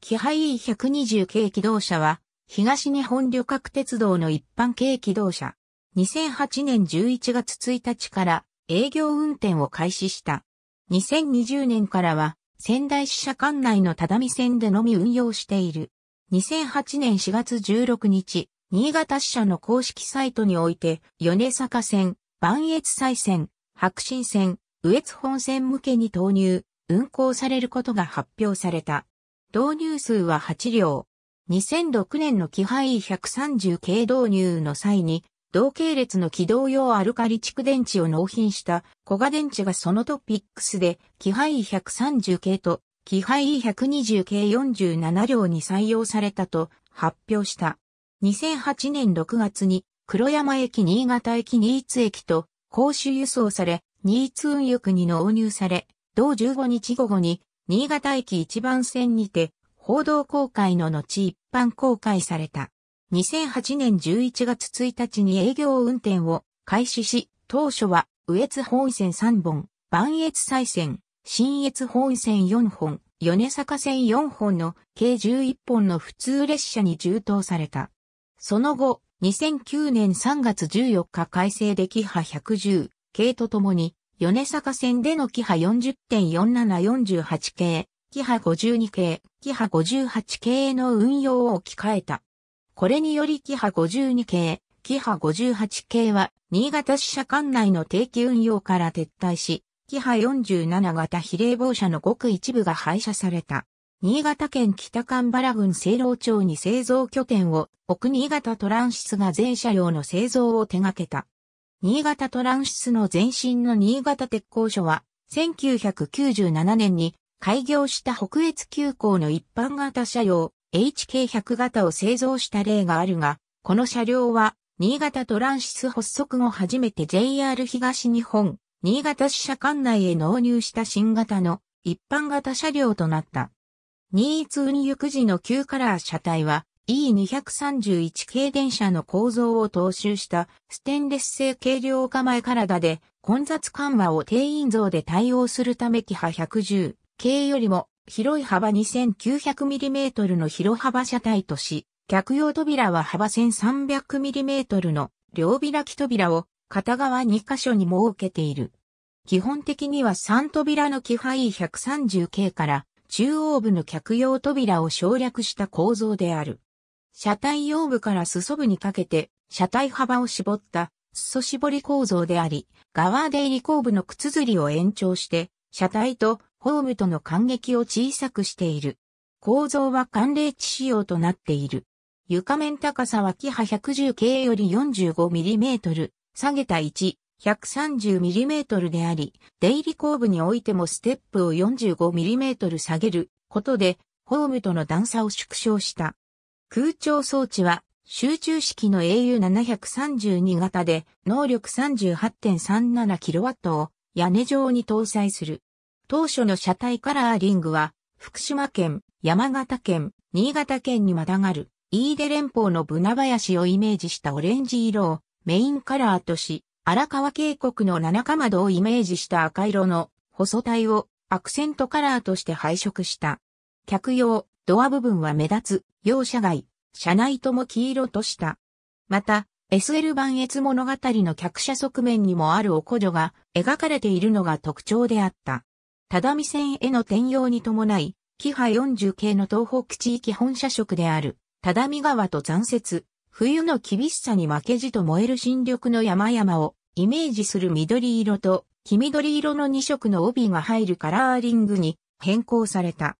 キハイ E120 系機動車は、東日本旅客鉄道の一般系機動車。2008年11月1日から営業運転を開始した。2020年からは、仙台支社管内の只見線でのみ運用している。2008年4月16日、新潟支社の公式サイトにおいて、米坂線、万越西線、白新線、上越本線向けに投入、運行されることが発表された。導入数は8両。2006年の機配 130K 導入の際に、同系列の機動用アルカリ蓄電池を納品した小賀電池がそのトピックスで、機配 130K と機配 120K47 両に採用されたと発表した。2008年6月に黒山駅新潟駅新津駅と公衆輸送され、新津運輸区に納入され、同15日午後に新潟駅一番線にて、報道公開の後一般公開された。2008年11月1日に営業運転を開始し、当初は、右越本線3本、磐越西線、新越本線4本、米坂線4本の計11本の普通列車に充当された。その後、2009年3月14日改正できは110系とともに米坂線でのキハ40.4748系、キハ52系、キハ58系の運用を置き換えた。これによりキハ52系、キハ58系は、新潟支社管内の定期運用から撤退し、キハ47型比例防車のごく一部が廃車された。新潟県北神原郡清老町に製造拠点を奥新潟トランシスが全車両の製造を手掛けた。新潟トランシスの前身の新潟鉄工所は、1997年に開業した北越急行の一般型車両 HK100 型を製造した例があるが、この車両は新潟トランシス発足後初めて JR 東日本、新潟支社管内へ納入した新型の一般型車両となった。任意通に行時の旧カラー車体は E231 系電車の構造を踏襲したステンレス製軽量構え体で混雑緩和を定員増で対応するためキハ110系よりも広い幅 2900mm の広幅車体とし、客用扉は幅 1300mm の両開き扉を片側2箇所に設けている。基本的には3扉のキハ E130 系から中央部の客用扉を省略した構造である。車体腰部から裾部にかけて、車体幅を絞った、裾絞り構造であり、側出入り後部の靴ずりを延長して、車体とホームとの間隙を小さくしている。構造は寒冷地仕様となっている。床面高さはキハ 110K より 45mm、下げた1、130mm であり、出入り後部においてもステップを 45mm 下げることで、ホームとの段差を縮小した。空調装置は集中式の AU732 型で能力 38.37kW を屋根状に搭載する。当初の車体カラーリングは福島県、山形県、新潟県にまたがる飯出連峰のブナ林をイメージしたオレンジ色をメインカラーとし、荒川渓谷の七か窓をイメージした赤色の細体をアクセントカラーとして配色した。客用、ドア部分は目立つ容赦外、車内とも黄色とした。また、SL 版越物語の客車側面にもあるおこ女が描かれているのが特徴であった。只見線への転用に伴い、キハ40系の東北地域本社色である、只見川と残雪、冬の厳しさに負けじと燃える新緑の山々をイメージする緑色と黄緑色の2色の帯が入るカラーリングに変更された。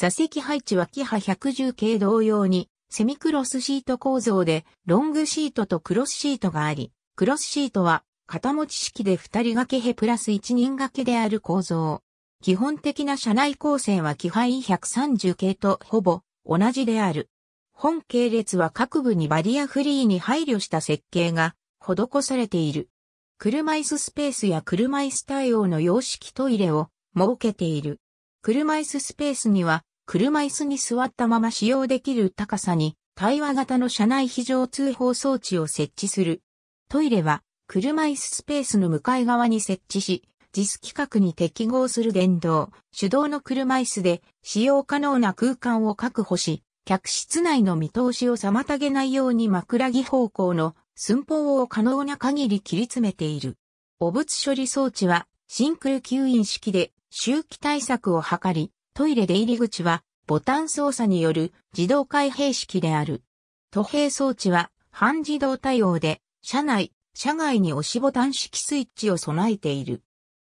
座席配置はキハ110系同様に、セミクロスシート構造で、ロングシートとクロスシートがあり、クロスシートは、肩持ち式で2人掛けへプラス1人掛けである構造。基本的な車内構成はハ配130系とほぼ同じである。本系列は各部にバリアフリーに配慮した設計が施されている。車椅子スペースや車椅子対応の洋式トイレを設けている。車椅子スペースには車椅子に座ったまま使用できる高さに対話型の車内非常通報装置を設置する。トイレは車椅子スペースの向かい側に設置し、実規格に適合する電動、手動の車椅子で使用可能な空間を確保し、客室内の見通しを妨げないように枕木方向の寸法を可能な限り切り詰めている。汚物処理装置は真空吸引式で周期対策を図り、トイレ出入り口はボタン操作による自動開閉式である。都閉装置は半自動対応で、車内、車外に押しボタン式スイッチを備えている。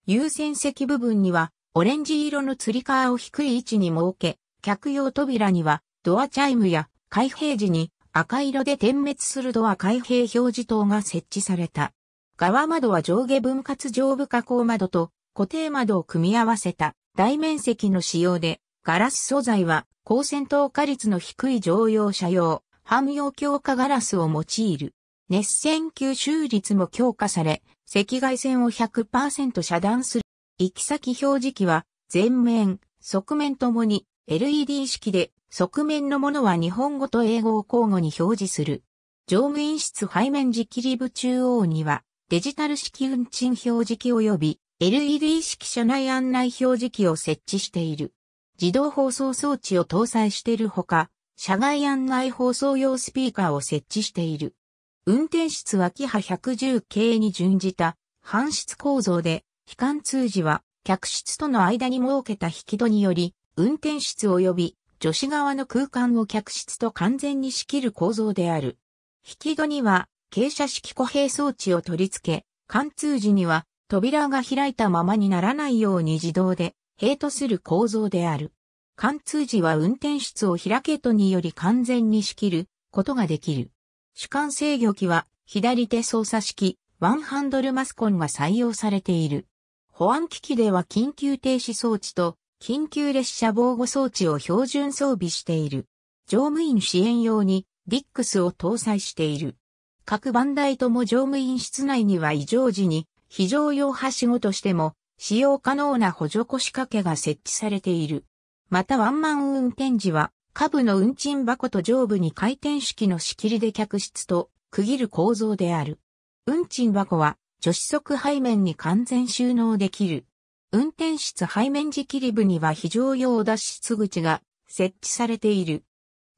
優先席部分にはオレンジ色の吊り革を低い位置に設け、客用扉にはドアチャイムや開閉時に赤色で点滅するドア開閉表示灯が設置された。側窓は上下分割上部加工窓と固定窓を組み合わせた大面積の仕様で、ガラス素材は光線透過率の低い乗用車用、汎用強化ガラスを用いる。熱線吸収率も強化され、赤外線を100%遮断する。行き先表示器は、前面、側面ともに LED 式で、側面のものは日本語と英語を交互に表示する。乗務員室背面磁気リブ中央には、デジタル式運賃表示器及び LED 式車内案内表示器を設置している。自動放送装置を搭載しているほか、車外案内放送用スピーカーを設置している。運転室はキハ110系に準じた半室構造で、非貫通時は客室との間に設けた引き戸により、運転室及び女子側の空間を客室と完全に仕切る構造である。引き戸には傾斜式固閉装置を取り付け、貫通時には扉が開いたままにならないように自動で、ヘイトする構造である。貫通時は運転室を開けとにより完全に仕切ることができる。主管制御機は左手操作式ワンハンドルマスコンが採用されている。保安機器では緊急停止装置と緊急列車防護装置を標準装備している。乗務員支援用に DIX を搭載している。各番台とも乗務員室内には異常時に非常用はしごとしても使用可能な補助腰掛けが設置されている。またワンマン運転時は、下部の運賃箱と上部に回転式の仕切りで客室と区切る構造である。運賃箱は、助手側背面に完全収納できる。運転室背面時切り部には非常用脱出口が設置されている。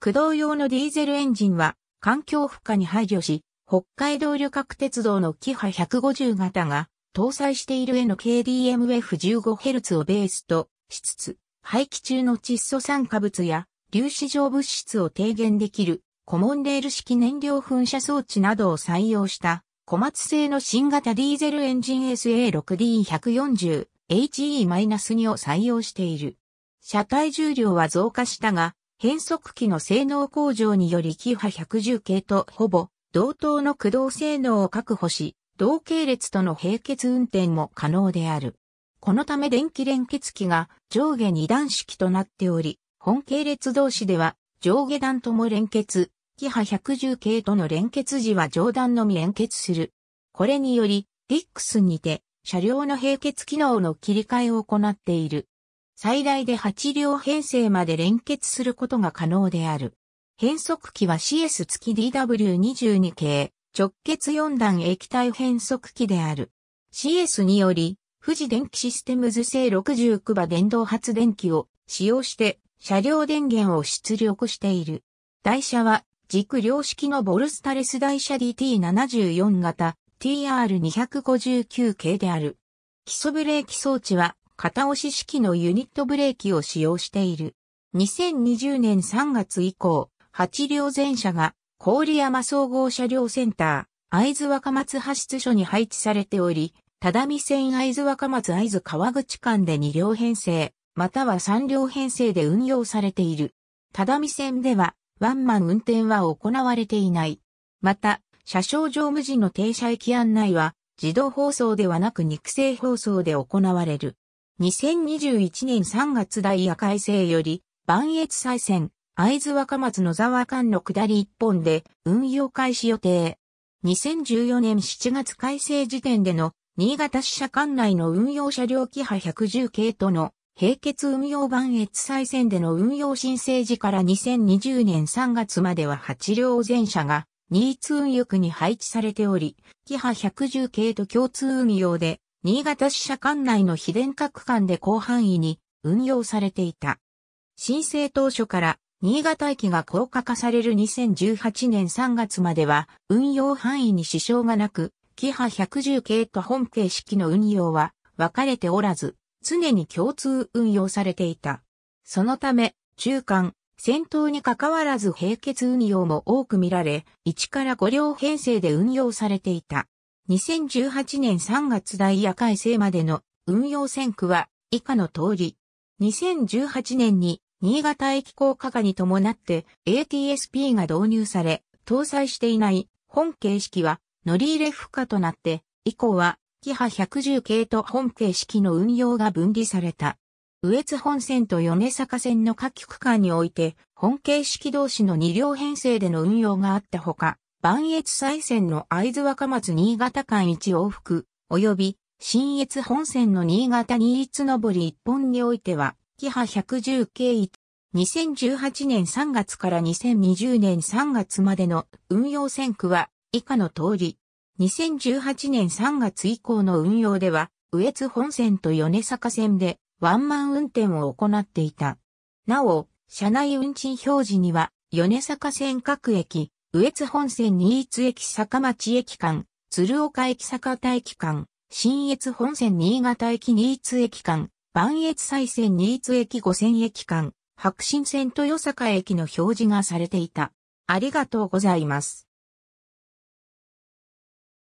駆動用のディーゼルエンジンは環境負荷に配慮し、北海道旅客鉄道のキハ150型が搭載しているへの KDMF15Hz をベースとしつつ、排気中の窒素酸化物や粒子状物質を低減できるコモンレール式燃料噴射装置などを採用した小松製の新型ディーゼルエンジン SA6D140HE-2 を採用している。車体重量は増加したが、変速機の性能向上によりキハ110系とほぼ同等の駆動性能を確保し、同系列との並結運転も可能である。このため電気連結機が上下二段式となっており、本系列同士では上下段とも連結、キハ110系との連結時は上段のみ連結する。これにより、デ i ックスにて車両の並結機能の切り替えを行っている。最大で8両編成まで連結することが可能である。変速機は CS 付き DW22 系、直結4段液体変速機である。CS により、富士電気システムズ製69馬電動発電機を使用して車両電源を出力している。台車は軸両式のボルスタレス台車 DT74 型 TR259 系である。基礎ブレーキ装置は片押し式のユニットブレーキを使用している。2020年3月以降、8両全車が郡山総合車両センター、会津若松派出所に配置されており、只見線会津若松会津川口間で2両編成、または3両編成で運用されている。只見線では、ワンマン運転は行われていない。また、車掌乗務時の停車駅案内は、自動放送ではなく肉声放送で行われる。2021年3月ダイヤ改正より、万越再選、会津若松野沢間の下り一本で運用開始予定。2014年7月改正時点での新潟支社管内の運用車両キハ110系との並結運用版越再線での運用申請時から2020年3月までは8両全車が新津運輸区に配置されており、キハ110系と共通運用で、新潟支社管内の非電化区間で広範囲に運用されていた。申請当初から新潟駅が高架化される2018年3月までは、運用範囲に支障がなく、キハ110系と本形式の運用は分かれておらず、常に共通運用されていた。そのため、中間、先頭に関わらず並結運用も多く見られ、1から5両編成で運用されていた。2018年3月大夜改正までの運用線区は以下の通り。2018年に新潟駅高架化に伴って ATSP が導入され、搭載していない本形式は乗り入れ不可となって、以降は、キハ110系と本形式の運用が分離された。上津本線と米坂線の各区間において、本形式同士の2両編成での運用があったほか、万越西線の会津若松新潟間1往復、及び、新越本線の新潟新津上り1本においては、キハ1 1 0 k 2018年3月から2020年3月までの運用線区は以下の通り。2018年3月以降の運用では、上津本線と米坂線でワンマン運転を行っていた。なお、車内運賃表示には、米坂線各駅、上津本線新津駅坂町駅間、鶴岡駅坂田駅間、新越本線新潟駅新津駅間、磐越西線新津駅五線駅間、白新線豊坂駅の表示がされていた。ありがとうございます。